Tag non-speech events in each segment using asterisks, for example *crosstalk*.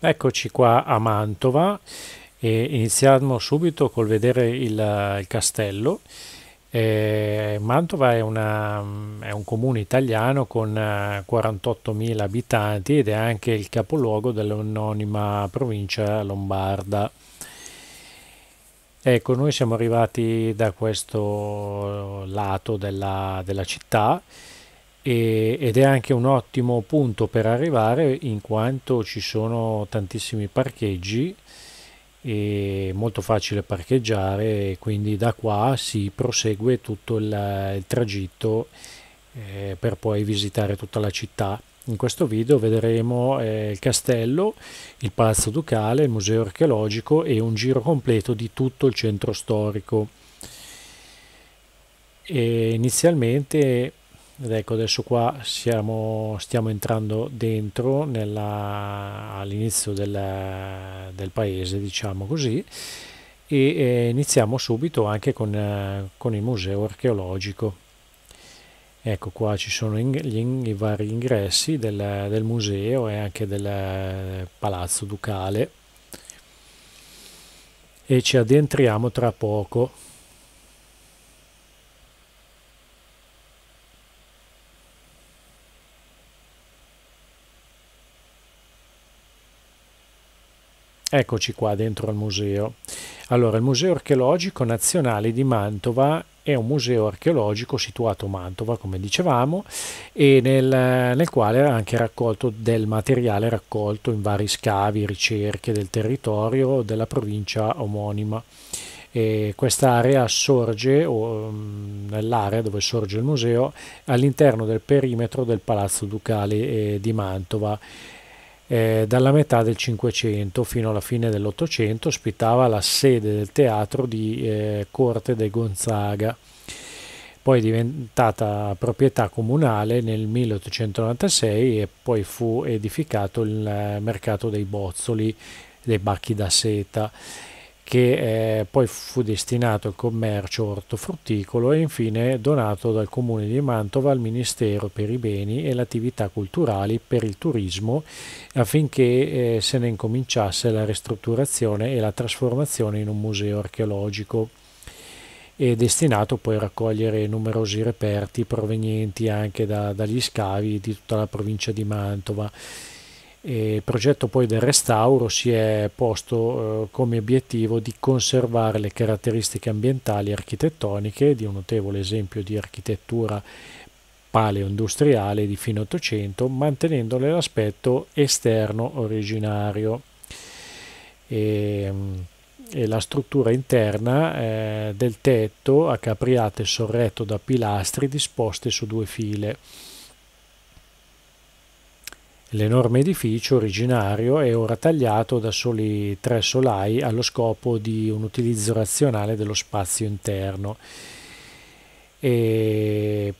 Eccoci qua a Mantova e iniziamo subito col vedere il, il castello. Eh, Mantova è, una, è, un comune italiano con 48.000 eh, abitanti ed è anche il capoluogo dell'anonima provincia lombarda. Ecco, noi siamo arrivati da questo lato della, della città e, ed è anche un ottimo punto per arrivare in quanto ci sono tantissimi parcheggi e molto facile parcheggiare quindi da qua si prosegue tutto il, il tragitto eh, per poi visitare tutta la città in questo video vedremo eh, il castello, il palazzo ducale, il museo archeologico e un giro completo di tutto il centro storico. E inizialmente ed ecco adesso qua siamo, stiamo entrando dentro all'inizio del, del, paese diciamo così e eh, iniziamo subito anche con, eh, con, il museo archeologico ecco qua ci sono in, gli, i vari ingressi del, del museo e anche del eh, palazzo ducale e ci addentriamo tra poco Eccoci qua dentro al museo. Allora, il Museo Archeologico Nazionale di Mantova è un museo archeologico situato a Mantova, come dicevamo, e nel, nel quale era anche raccolto del materiale raccolto in vari scavi, ricerche del territorio della provincia omonima. Quest'area sorge, o, mm, nell'area dove sorge il museo, all'interno del perimetro del Palazzo Ducale eh, di Mantova eh, dalla metà del Cinquecento fino alla fine dell'Ottocento ospitava la sede del teatro di eh, Corte de Gonzaga, poi diventata proprietà comunale nel 1896 e poi fu edificato il eh, mercato dei bozzoli, dei bacchi da seta che eh, poi fu destinato al commercio ortofrutticolo e infine donato dal comune di Mantova al Ministero per i beni e le attività culturali per il turismo affinché eh, se ne incominciasse la ristrutturazione e la trasformazione in un museo archeologico e destinato poi a raccogliere numerosi reperti provenienti anche da, dagli scavi di tutta la provincia di Mantova e il progetto poi del restauro si è posto eh, come obiettivo di conservare le caratteristiche ambientali e architettoniche di un notevole esempio di architettura paleoindustriale di fine 800 mantenendole l'aspetto esterno originario e, mm, e la struttura interna eh, del tetto a capriate sorretto da pilastri disposte su due file L'enorme edificio originario è ora tagliato da soli tre solai allo scopo di un utilizzo razionale dello spazio interno. E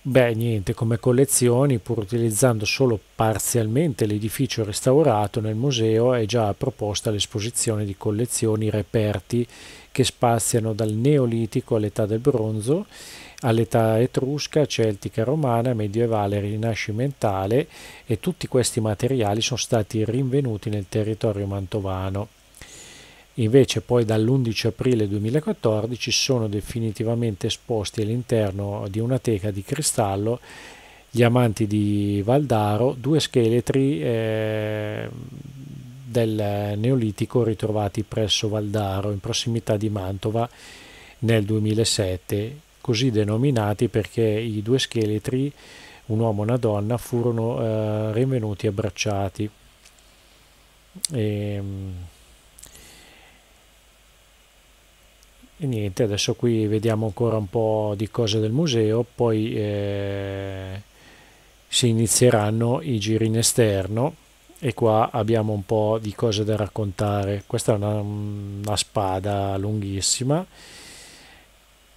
beh, niente, come collezioni, pur utilizzando solo parzialmente l'edificio restaurato nel museo, è già proposta l'esposizione di collezioni reperti che spaziano dal Neolitico all'età del bronzo all'età etrusca, celtica, romana, medievale, rinascimentale e tutti questi materiali sono stati rinvenuti nel territorio mantovano. Invece poi dall'11 aprile 2014 sono definitivamente esposti all'interno di una teca di cristallo gli amanti di Valdaro, due scheletri eh, del Neolitico ritrovati presso Valdaro in prossimità di Mantova nel 2007 così denominati perché i due scheletri, un uomo e una donna, furono eh, rinvenuti abbracciati. E, ehm, e niente, adesso qui vediamo ancora un po' di cose del museo, poi eh, si inizieranno i giri in esterno e qua abbiamo un po' di cose da raccontare. Questa è una, una spada lunghissima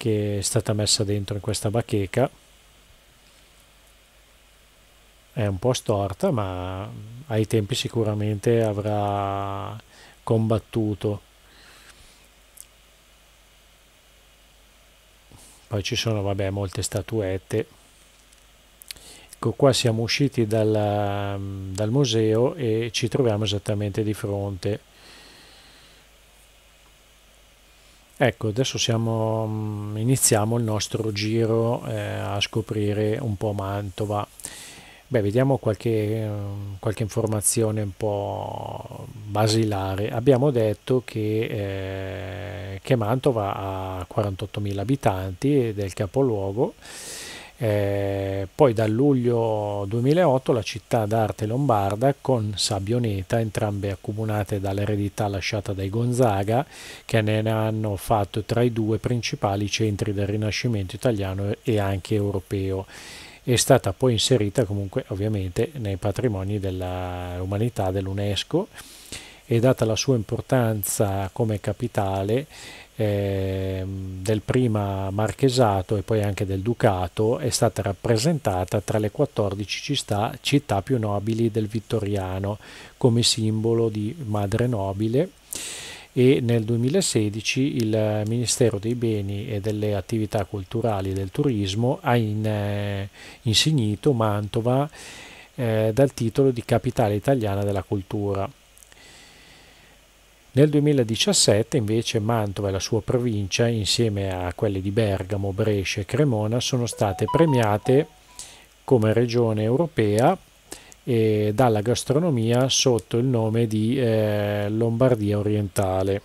che è stata messa dentro in questa bacheca è un po' storta ma ai tempi sicuramente avrà combattuto poi ci sono vabbè molte statuette ecco qua siamo usciti dal, dal museo e ci troviamo esattamente di fronte Ecco, adesso siamo, mm, iniziamo il nostro giro eh, a scoprire un po' Mantova. Beh, vediamo qualche, mm, qualche, informazione un po' basilare. Abbiamo detto che, eh, che Mantova ha 48.000 abitanti ed è il capoluogo eh, poi dal luglio 2008 la città d'arte lombarda con Sabioneta, entrambe accomunate dall'eredità lasciata dai Gonzaga, che ne hanno fatto tra i due principali centri del Rinascimento italiano e anche europeo è stata poi inserita comunque ovviamente nei patrimoni dell'umanità dell'UNESCO e data la sua importanza come capitale eh, del prima marchesato e poi anche del ducato è stata rappresentata tra le 14 città, città più nobili del Vittoriano come simbolo di madre nobile e nel 2016 il Ministero dei Beni e delle Attività Culturali e del Turismo ha in, eh, insignito Mantova eh, dal titolo di Capitale Italiana della Cultura. Nel 2017 invece Mantova e la sua provincia, insieme a quelle di Bergamo, Brescia e Cremona, sono state premiate come regione europea dalla gastronomia sotto il nome di eh, Lombardia orientale.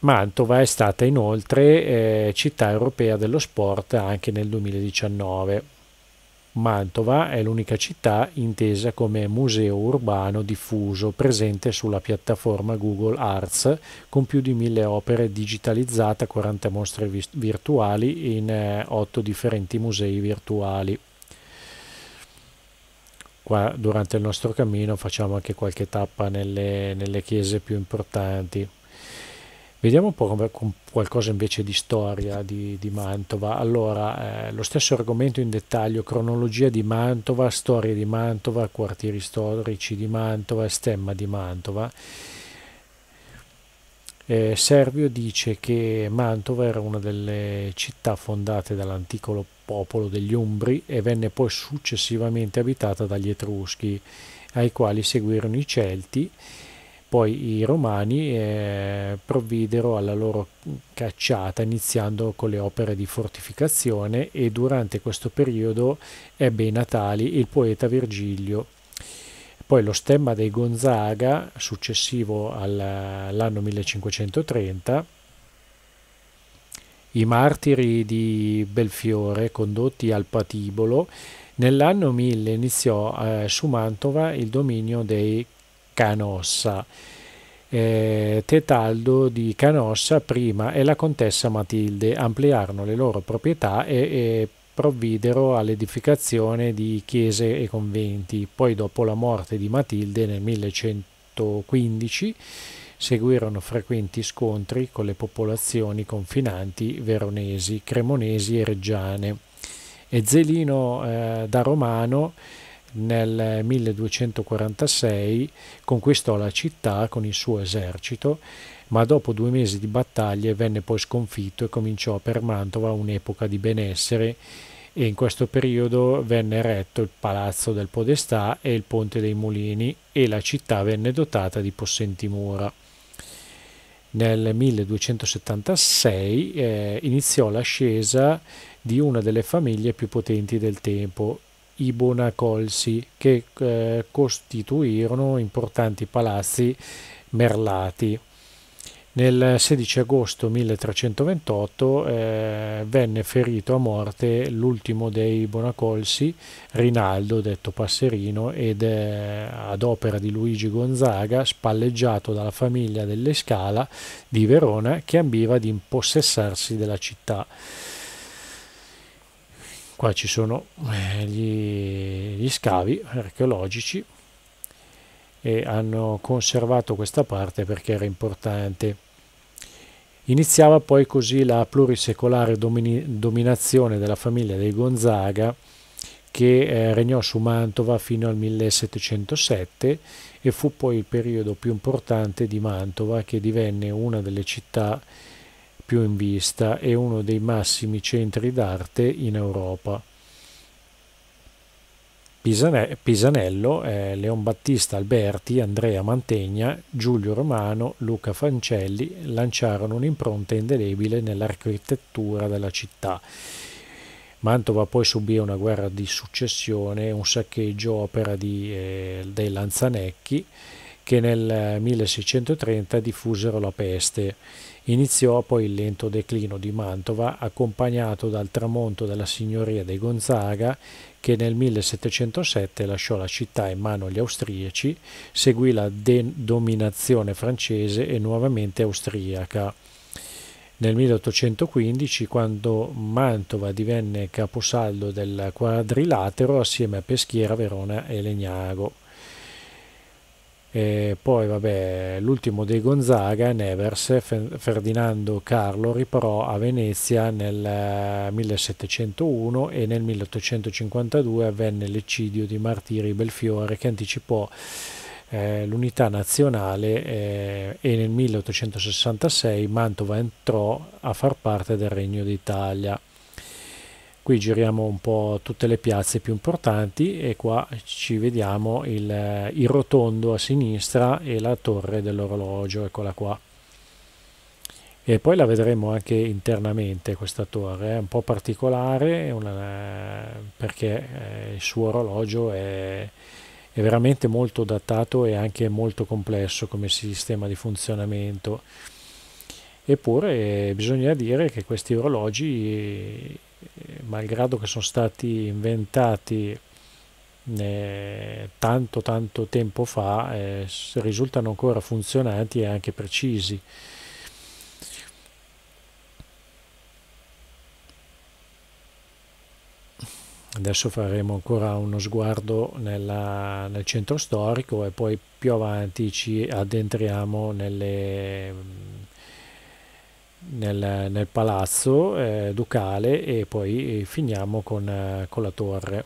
Mantova è stata inoltre eh, città europea dello sport anche nel 2019. Mantova è l'unica città intesa come museo urbano diffuso presente sulla piattaforma Google Arts con più di mille opere digitalizzate, 40 mostre virtuali in 8 eh, differenti musei virtuali. Qua durante il nostro cammino facciamo anche qualche tappa nelle, nelle chiese più importanti. Vediamo un po' come, qualcosa invece di storia di, di Mantova. Allora, eh, lo stesso argomento in dettaglio, cronologia di Mantova, storia di Mantova, quartieri storici di Mantova, stemma di Mantova. Eh, Servio dice che Mantova era una delle città fondate dall'antico popolo degli Umbri e venne poi successivamente abitata dagli Etruschi, ai quali seguirono i Celti poi i romani eh, provvidero alla loro cacciata iniziando con le opere di fortificazione e durante questo periodo ebbe i natali il poeta Virgilio. Poi lo stemma dei Gonzaga, successivo all'anno 1530, i martiri di Belfiore condotti al Patibolo, nell'anno 1000 iniziò eh, su Mantova il dominio dei Canossa. Eh, Tetaldo di Canossa prima e la contessa Matilde ampliarono le loro proprietà e, e provvidero all'edificazione di chiese e conventi. Poi dopo la morte di Matilde nel 1115 seguirono frequenti scontri con le popolazioni confinanti veronesi, cremonesi e reggiane. E Zelino eh, da Romano nel 1246 conquistò la città con il suo esercito, ma dopo due mesi di battaglie venne poi sconfitto e cominciò per Mantova un'epoca di benessere e in questo periodo venne eretto il Palazzo del Podestà e il Ponte dei Mulini e la città venne dotata di possenti mura. Nel 1276 eh, iniziò l'ascesa di una delle famiglie più potenti del tempo, i Bonacolsi, che eh, costituirono importanti palazzi merlati. Nel 16 agosto 1328 eh, venne ferito a morte l'ultimo dei Bonacolsi, Rinaldo, detto Passerino, ed eh, ad opera di Luigi Gonzaga, spalleggiato dalla famiglia delle Scala di Verona che ambiva ad impossessarsi della città qua ci sono eh, gli, gli scavi archeologici e hanno conservato questa parte perché era importante iniziava poi così la plurisecolare dominazione della famiglia dei Gonzaga che eh, regnò su Mantova fino al 1707 e fu poi il periodo più importante di Mantova che divenne una delle città più in vista e uno dei massimi centri d'arte in Europa. Pisanello, eh, Leon Battista Alberti, Andrea Mantegna, Giulio Romano, Luca Fancelli lanciarono un'impronta indelebile nell'architettura della città. Mantova poi subì una guerra di successione, un saccheggio opera di, eh, dei Lanzanecchi che nel 1630 eh, diffusero la peste Iniziò poi il lento declino di Mantova accompagnato dal tramonto della signoria dei Gonzaga che nel 1707 lasciò la città in mano agli austriaci, seguì la dominazione francese e nuovamente austriaca. Nel 1815, quando Mantova divenne caposaldo del quadrilatero assieme a Peschiera, Verona e Legnago. E poi vabbè, l'ultimo dei Gonzaga, Nevers, Ferdinando Carlo riparò a Venezia nel 1701 eh, e nel 1852 avvenne l'eccidio di Martiri Belfiore che anticipò eh, l'unità nazionale eh, e nel 1866 Mantova entrò a far parte del Regno d'Italia qui giriamo un po' tutte le piazze più importanti e qua ci vediamo il, eh, il rotondo a sinistra e la torre dell'orologio eccola qua e poi la vedremo anche internamente questa torre è un po' particolare una, eh, perché eh, il suo orologio è, è veramente molto datato e anche molto complesso come sistema di funzionamento eppure bisogna dire che questi orologi eh, malgrado che sono stati inventati eh, tanto tanto tempo fa eh, risultano ancora funzionanti e anche precisi adesso faremo ancora uno sguardo nella, nel centro storico e poi più avanti ci addentriamo nelle nel, nel palazzo eh, ducale e poi finiamo con, eh, con la torre.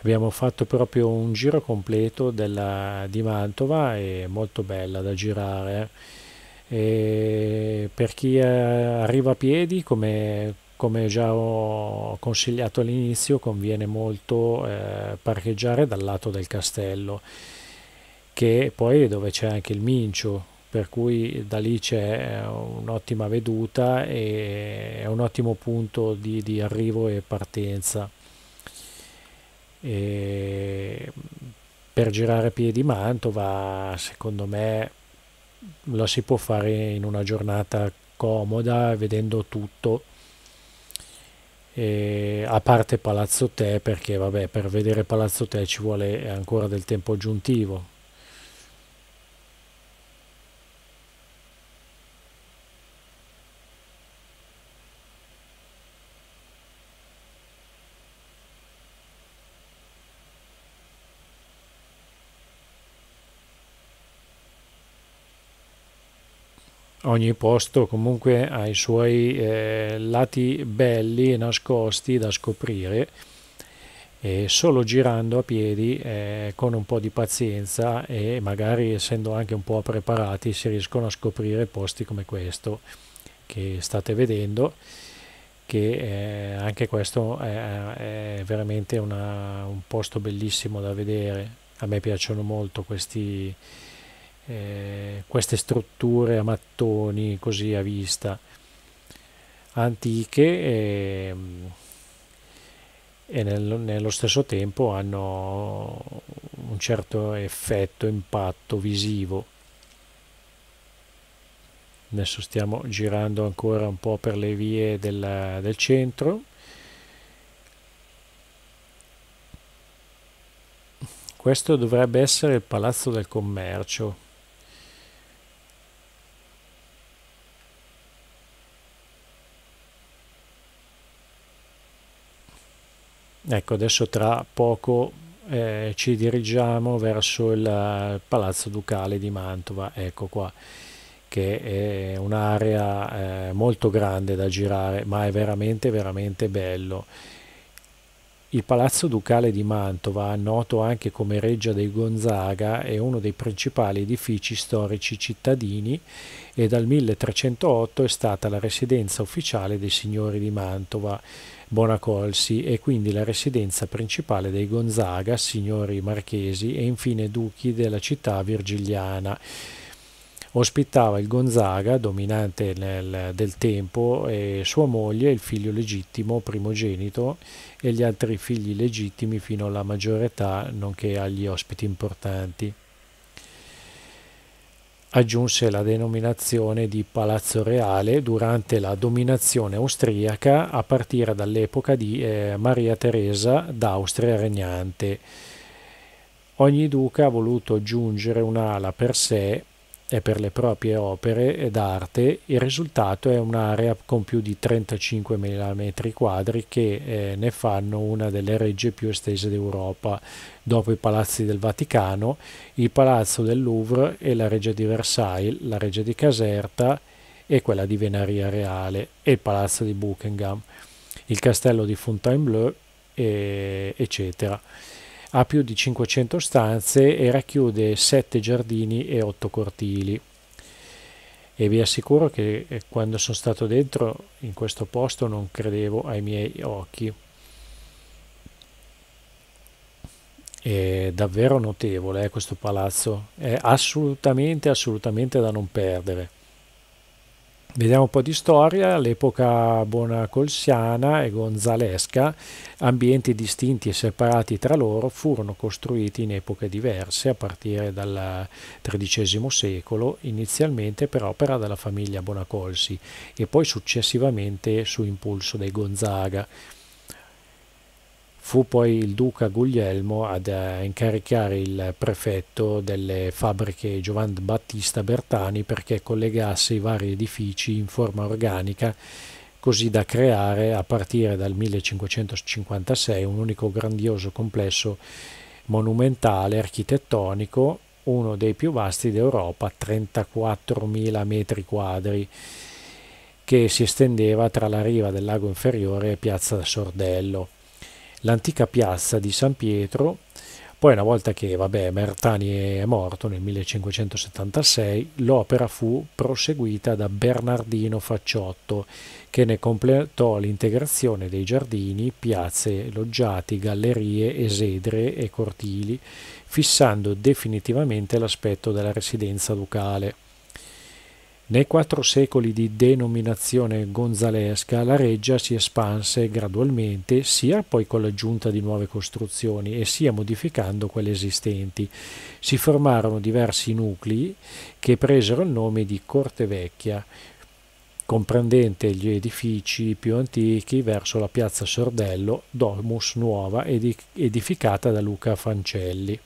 Abbiamo fatto proprio un giro completo della, di Mantova, è molto bella da girare. E per chi eh, arriva a piedi, come, come già ho consigliato all'inizio, conviene molto eh, parcheggiare dal lato del castello che poi dove c'è anche il Mincio, per cui da lì c'è eh, un'ottima veduta e è un ottimo punto di, di arrivo e partenza. E per girare piedi Mantova, secondo me, lo si può fare in una giornata comoda, vedendo tutto. E a parte Palazzo Te perché vabbè per vedere Palazzo Te ci vuole ancora del tempo aggiuntivo ogni posto comunque ha i suoi eh, lati belli e nascosti da scoprire e solo girando a piedi eh, con un po' di pazienza e magari essendo anche un po' preparati si riescono a scoprire posti come questo che state vedendo che eh, anche questo è, è veramente una, un posto bellissimo da vedere a me piacciono molto questi eh, queste strutture a mattoni così a vista antiche e, ehm, e nel, nello stesso tempo hanno un certo effetto, impatto visivo. Adesso stiamo girando ancora un po' per le vie della, del centro. Questo dovrebbe essere il Palazzo del Commercio. Ecco, adesso tra poco eh, ci dirigiamo verso il Palazzo Ducale di Mantova, ecco qua, che è un'area eh, molto grande da girare, ma è veramente, veramente bello. Il Palazzo Ducale di Mantova, noto anche come Reggia dei Gonzaga, è uno dei principali edifici storici cittadini e dal 1308 è stata la residenza ufficiale dei signori di Mantova Bonacolsi e quindi la residenza principale dei Gonzaga, signori marchesi e infine duchi della città virgiliana ospitava il Gonzaga, dominante nel, del tempo, e sua moglie, il figlio legittimo, primogenito, e gli altri figli legittimi fino alla maggiore età, nonché agli ospiti importanti aggiunse la denominazione di Palazzo Reale durante la dominazione austriaca a partire dall'epoca di eh, Maria Teresa d'Austria regnante. Ogni duca ha voluto aggiungere un'ala per sé e per le proprie opere d'arte. Il risultato è un'area con più di 35.000 metri quadri che eh, ne fanno una delle regge più estese d'Europa, dopo i palazzi del Vaticano, il palazzo del Louvre e la regia di Versailles, la regia di Caserta e quella di Venaria Reale e il palazzo di Buckingham, il castello di Fontainebleau, e, eccetera ha più di 500 stanze e racchiude 7 giardini e 8 cortili. E vi assicuro che eh, quando sono stato dentro in questo posto non credevo ai miei occhi. È davvero notevole eh, questo palazzo, è assolutamente, assolutamente da non perdere. Vediamo un po' di storia, l'epoca bonacolsiana e gonzalesca, ambienti distinti e separati tra loro, furono costruiti in epoche diverse a partire dal XIII secolo, inizialmente per opera della famiglia Bonacolsi e poi successivamente su impulso dei Gonzaga. Fu poi il duca Guglielmo ad eh, incaricare il prefetto delle fabbriche Giovan Battista Bertani perché collegasse i vari edifici in forma organica così da creare a partire dal 1556 un unico grandioso complesso monumentale architettonico, uno dei più vasti d'Europa, 34.000 metri quadri, che si estendeva tra la riva del lago inferiore e piazza Sordello l'antica piazza di San Pietro, poi una volta che vabbè, Mertani è morto nel 1576, l'opera fu proseguita da Bernardino Facciotto, che ne completò l'integrazione dei giardini, piazze, loggiati, gallerie, esedre e cortili, fissando definitivamente l'aspetto della residenza ducale. Nei quattro secoli di denominazione gonzalesca la reggia si espanse gradualmente sia poi con l'aggiunta di nuove costruzioni e sia modificando quelle esistenti. Si formarono diversi nuclei che presero il nome di Corte Vecchia, comprendente gli edifici più antichi verso la piazza Sordello, Domus Nuova, edificata da Luca Fancelli.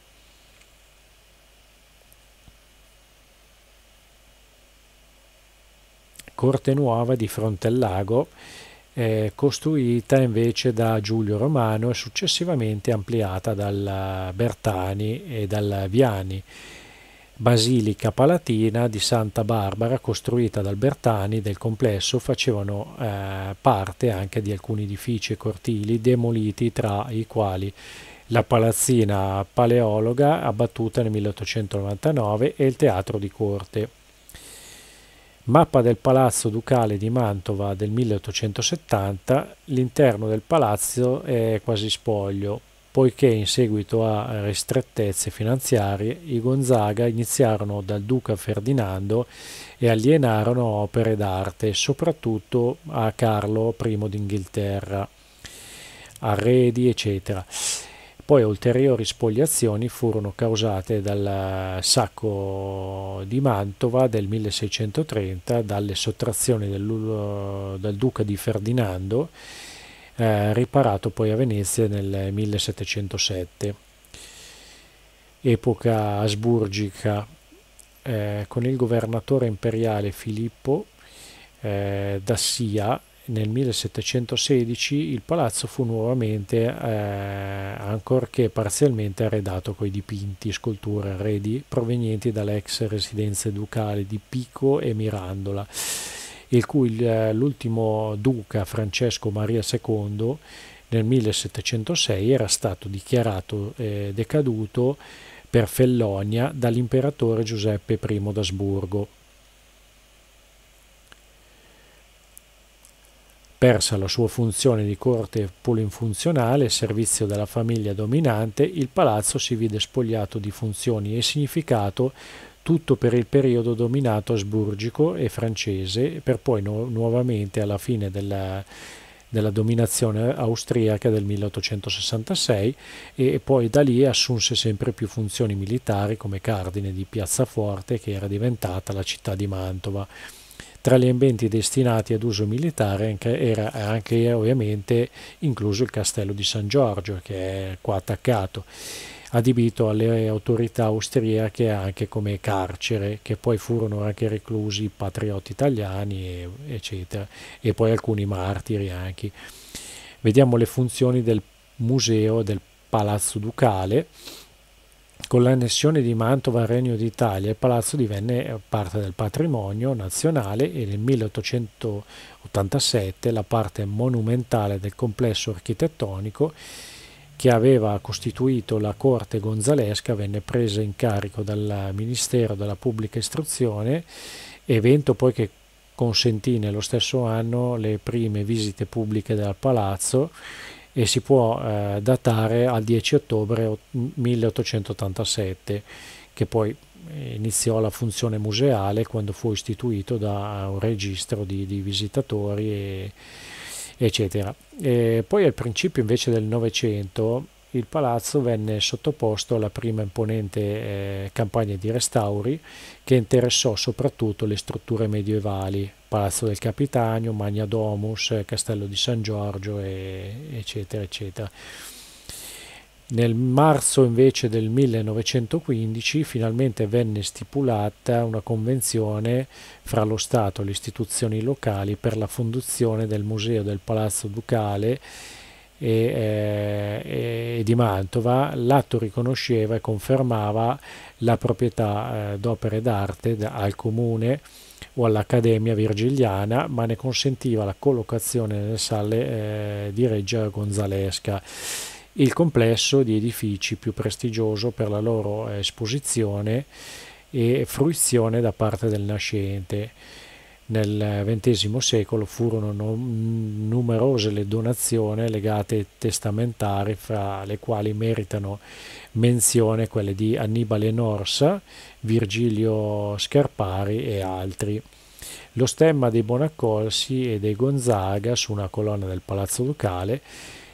Corte Nuova di Frontellago, eh, costruita invece da Giulio Romano e successivamente ampliata dal Bertani e dal Viani. Basilica Palatina di Santa Barbara, costruita dal Bertani del complesso, facevano eh, parte anche di alcuni edifici e cortili demoliti, tra i quali la palazzina paleologa abbattuta nel 1899 e il teatro di corte. Mappa del Palazzo Ducale di Mantova del 1870, l'interno del palazzo è quasi spoglio, poiché in seguito a ristrettezze finanziarie i Gonzaga iniziarono dal duca Ferdinando e alienarono opere d'arte, soprattutto a Carlo I d'Inghilterra, arredi eccetera poi ulteriori spogliazioni furono causate dal sacco di Mantova del 1630, dalle sottrazioni del, del duca di Ferdinando, eh, riparato poi a Venezia nel 1707, epoca asburgica. Eh, con il governatore imperiale Filippo eh, da Sia nel 1716 il palazzo fu nuovamente, eh, ancorché parzialmente, arredato con i dipinti, sculture, arredi provenienti dalle ex residenze ducali di Pico e Mirandola, il cui l'ultimo duca Francesco Maria II nel 1706 era stato dichiarato eh, decaduto per Fellonia dall'imperatore Giuseppe I d'Asburgo Persa la sua funzione di corte polinfunzionale e servizio della famiglia dominante, il palazzo si vide spogliato di funzioni e significato tutto per il periodo dominato asburgico e francese, per poi nu nuovamente alla fine della, della dominazione austriaca del 1866 e poi da lì assunse sempre più funzioni militari come cardine di Piazzaforte che era diventata la città di Mantova. Tra gli ambienti destinati ad uso militare era anche ovviamente incluso il castello di San Giorgio, che è qua attaccato, adibito alle autorità austriache anche come carcere, che poi furono anche reclusi patrioti italiani, eccetera, e poi alcuni martiri anche. Vediamo le funzioni del museo del Palazzo Ducale con l'annessione di Mantova al Regno d'Italia il palazzo divenne eh, parte del patrimonio nazionale e nel 1887 la parte monumentale del complesso architettonico che aveva costituito la corte gonzalesca venne presa in carico dal Ministero della Pubblica Istruzione, evento poi che consentì nello stesso anno le prime visite pubbliche del palazzo e si può eh, datare al 10 ottobre 1887 che poi eh, iniziò la funzione museale quando fu istituito da eh, un registro di, di visitatori e, eccetera. E poi al principio invece del Novecento il palazzo venne sottoposto alla prima imponente eh, campagna di restauri che interessò soprattutto le strutture medievali, Palazzo del Capitanio, Magna Domus, Castello di San Giorgio, e, eccetera, eccetera. Nel marzo invece del 1915 finalmente venne stipulata una convenzione fra lo Stato e le istituzioni locali per la fondazione del Museo del Palazzo Ducale e, eh, e di Mantova, l'atto riconosceva e confermava la proprietà eh, d'opere d'arte al comune o all'Accademia Virgiliana, ma ne consentiva la collocazione nelle sale eh, di Reggia Gonzalesca. Il complesso di edifici più prestigioso per la loro eh, esposizione e fruizione da parte del nascente nel XX secolo furono numerose le donazioni legate testamentari, fra le quali meritano menzione quelle di Annibale Norsa, Virgilio Scarpari e altri. Lo stemma dei Bonaccorsi e dei Gonzaga su una colonna del Palazzo Ducale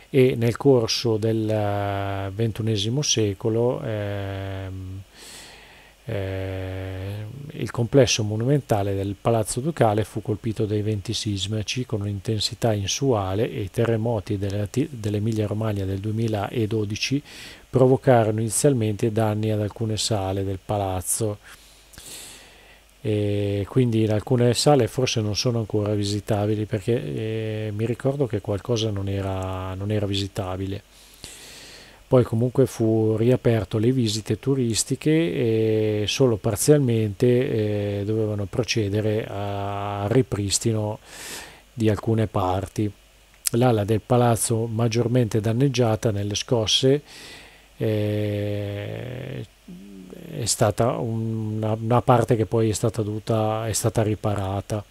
e nel corso del XXI eh, secolo ehm, eh, il complesso monumentale del Palazzo Ducale fu colpito dai venti sismici con un'intensità insuale e i terremoti dell'Emilia-Romagna del 2012 provocarono inizialmente danni ad alcune sale del palazzo. E quindi alcune sale forse non sono ancora visitabili perché eh, mi ricordo che qualcosa non era, non era visitabile poi comunque fu riaperto le visite turistiche e solo parzialmente eh, dovevano procedere al ripristino di alcune parti. L'ala del palazzo maggiormente danneggiata nelle scosse eh, è stata una, una, parte che poi è stata, dovuta, è stata riparata.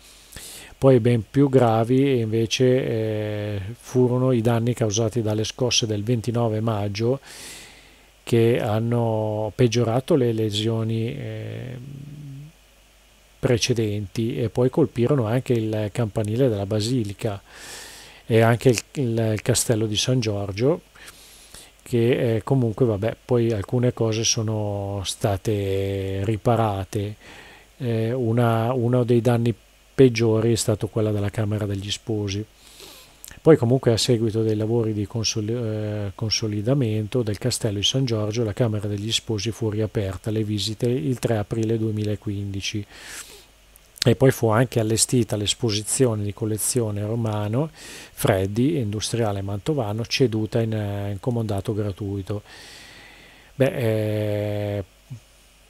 Poi ben più gravi invece eh, furono i danni causati dalle scosse del 29 maggio che hanno peggiorato le lesioni eh, precedenti e poi colpirono anche il campanile della basilica e anche il, il castello di San Giorgio che eh, comunque vabbè poi alcune cose sono state riparate eh, una, uno dei danni peggiori è stata quella della Camera degli Sposi. Poi comunque a seguito dei lavori di eh, consolidamento del castello di San Giorgio la Camera degli Sposi fu riaperta alle visite il 3 aprile 2015 e poi fu anche allestita l'esposizione di collezione romano, Freddi, industriale mantovano, ceduta in, eh, in comandato gratuito. Beh, eh,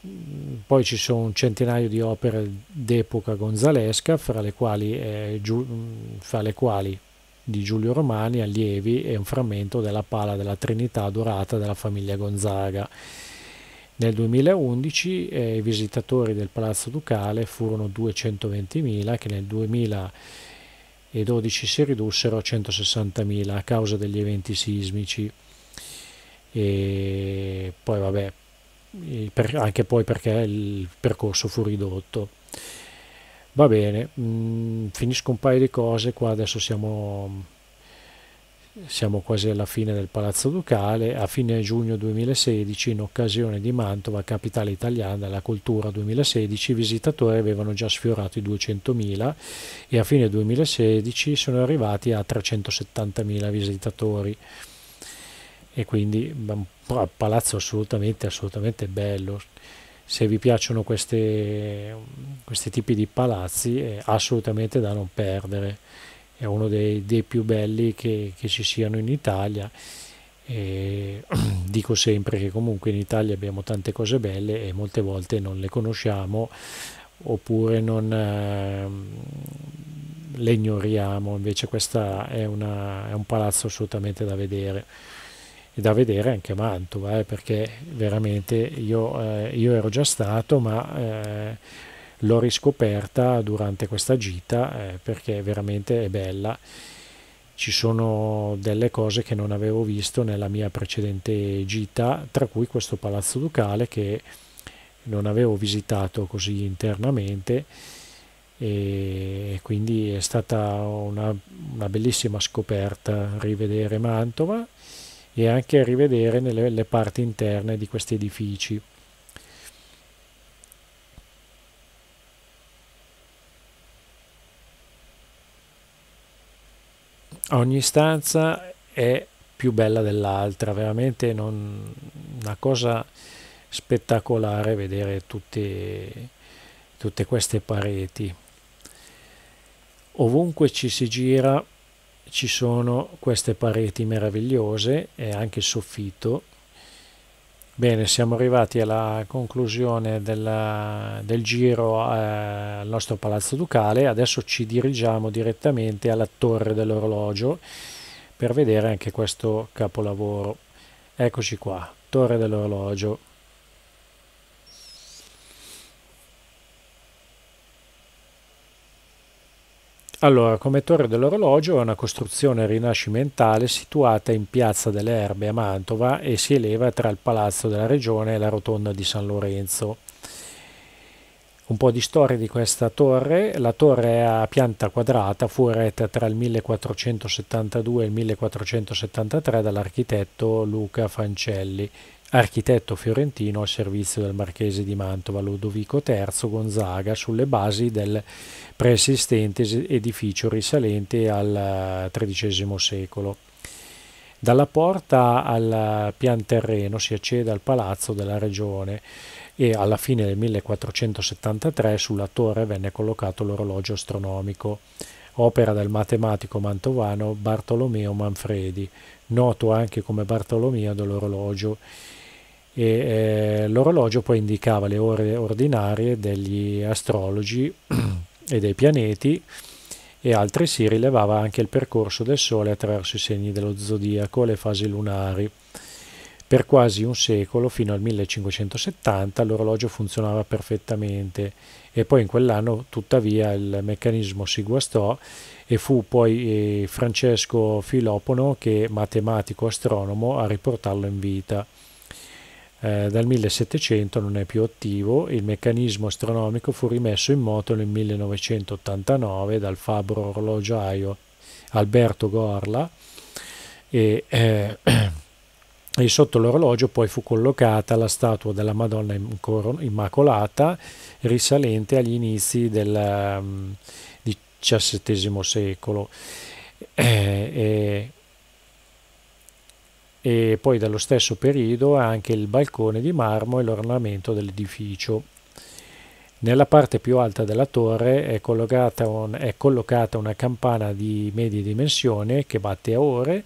Mm, poi ci sono un centinaio di opere d'epoca gonzalesca, fra le quali, eh, giu, mm, fra le quali di Giulio Romani, allievi e un frammento della pala della Trinità dorata della famiglia Gonzaga. Nel 2011 eh, i visitatori del Palazzo Ducale furono 220.000 che nel 2012 si ridussero a 160.000 a causa degli eventi sismici. E poi vabbè, anche poi perché il percorso fu ridotto. Va bene, mh, mm, finisco un paio di cose qua, adesso siamo, siamo quasi alla fine del Palazzo Ducale. A fine giugno 2016, in occasione di Mantova, capitale italiana della cultura 2016, i visitatori avevano già sfiorato i 200.000 e a fine 2016 sono arrivati a 370.000 visitatori e quindi un palazzo assolutamente, assolutamente bello. Se vi piacciono queste, questi tipi di palazzi è assolutamente da non perdere, è uno dei, dei più belli che, che, ci siano in Italia. E *clears throat* dico sempre che comunque in Italia abbiamo tante cose belle e molte volte non le conosciamo oppure non, ehm, le ignoriamo, invece questo è, è un palazzo assolutamente da vedere da vedere anche Mantova, eh, perché veramente io, eh, io, ero già stato, ma eh, l'ho riscoperta durante questa gita eh, perché veramente è bella. Ci sono delle cose che non avevo visto nella mia precedente gita, tra cui questo palazzo ducale che non avevo visitato così internamente e quindi è stata una, una bellissima scoperta rivedere Mantova e anche rivedere nelle, le parti interne di questi edifici. Ogni stanza è più bella dell'altra, veramente non, una cosa spettacolare vedere tutte, tutte queste pareti. Ovunque ci si gira ci sono queste pareti meravigliose e anche il soffitto. Bene, siamo arrivati alla conclusione della, del giro eh, al nostro palazzo ducale, adesso ci dirigiamo direttamente alla torre dell'orologio per vedere anche questo capolavoro. Eccoci qua, torre dell'orologio. Allora, come torre dell'orologio è una costruzione rinascimentale situata in Piazza delle Erbe a Mantova e si eleva tra il Palazzo della Regione e la Rotonda di San Lorenzo. Un po' di storia di questa torre. La torre è a pianta quadrata, fu eretta tra il 1472 e il 1473 dall'architetto Luca Fancelli, architetto fiorentino al servizio del marchese di Mantova Ludovico III Gonzaga sulle basi del preesistente edificio risalente al XIII eh, secolo. Dalla porta al pian terreno si accede al Palazzo della Regione e alla fine del 1473 sulla torre venne collocato l'orologio astronomico, opera del matematico mantovano Bartolomeo Manfredi, noto anche come Bartolomeo dell'orologio, e eh, l'orologio poi indicava le ore ordinarie degli astrologi *clears throat* e dei pianeti e altresì rilevava anche il percorso del Sole attraverso i segni dello zodiaco e le fasi lunari. Per quasi un secolo, fino al 1570, l'orologio funzionava perfettamente e poi in quell'anno tuttavia il meccanismo si guastò e fu poi eh, Francesco Filopono, che matematico astronomo, a riportarlo in vita. Eh, dal 1700 non è più attivo, il meccanismo astronomico fu rimesso in moto nel 1989 dal fabbro orologiaio Alberto Gorla e, eh, *clears throat* e sotto l'orologio poi fu collocata la statua della Madonna Immacolata risalente agli inizi del XVII ehm, secolo. Eh, e poi dallo stesso periodo anche il balcone di marmo e l'ornamento dell'edificio. Nella parte più alta della torre è collocata, un, è collocata una campana di medie dimensioni che batte a ore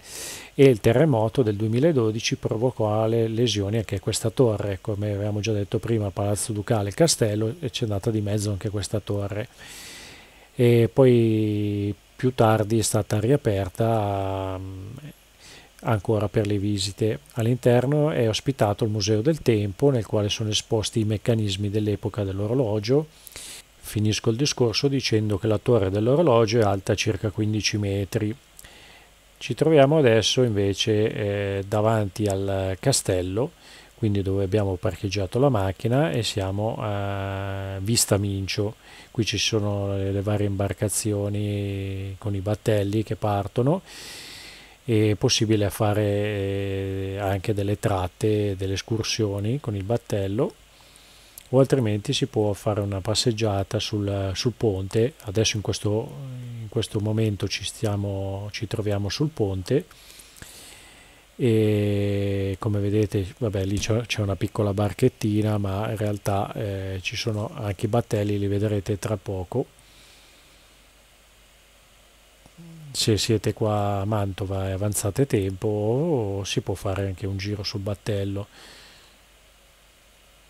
e il terremoto del 2012 provocò le lesioni anche a questa torre, come avevamo già detto prima, Palazzo Ducale, il castello e c'è andata di mezzo anche questa torre. E poi più tardi è stata riaperta Ancora per le visite all'interno è ospitato il Museo del Tempo nel quale sono esposti i meccanismi dell'epoca dell'orologio. Finisco il discorso dicendo che la torre dell'orologio è alta circa 15 metri. Ci troviamo adesso invece eh, davanti al castello, quindi dove abbiamo parcheggiato la macchina e siamo a Vista Mincio. Qui ci sono le varie imbarcazioni con i battelli che partono è possibile fare eh, anche delle tratte, delle escursioni con il battello o altrimenti si può fare una passeggiata sul, sul ponte. Adesso in questo, in questo momento ci, stiamo, ci troviamo sul ponte e come vedete vabbè lì c'è una piccola barchettina ma in realtà eh, ci sono anche i battelli li vedrete tra poco se siete qua a Mantova e avanzate tempo si può fare anche un giro sul battello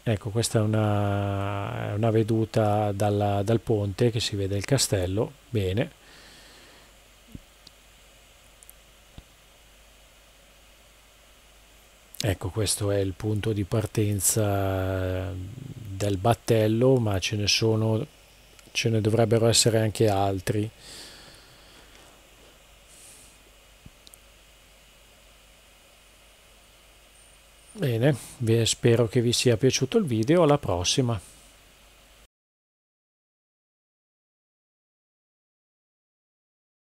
ecco questa è una, una veduta dalla, dal ponte che si vede il castello bene ecco questo è il punto di partenza del battello ma ce ne sono ce ne dovrebbero essere anche altri Bene, spero che vi sia piaciuto il video, alla prossima!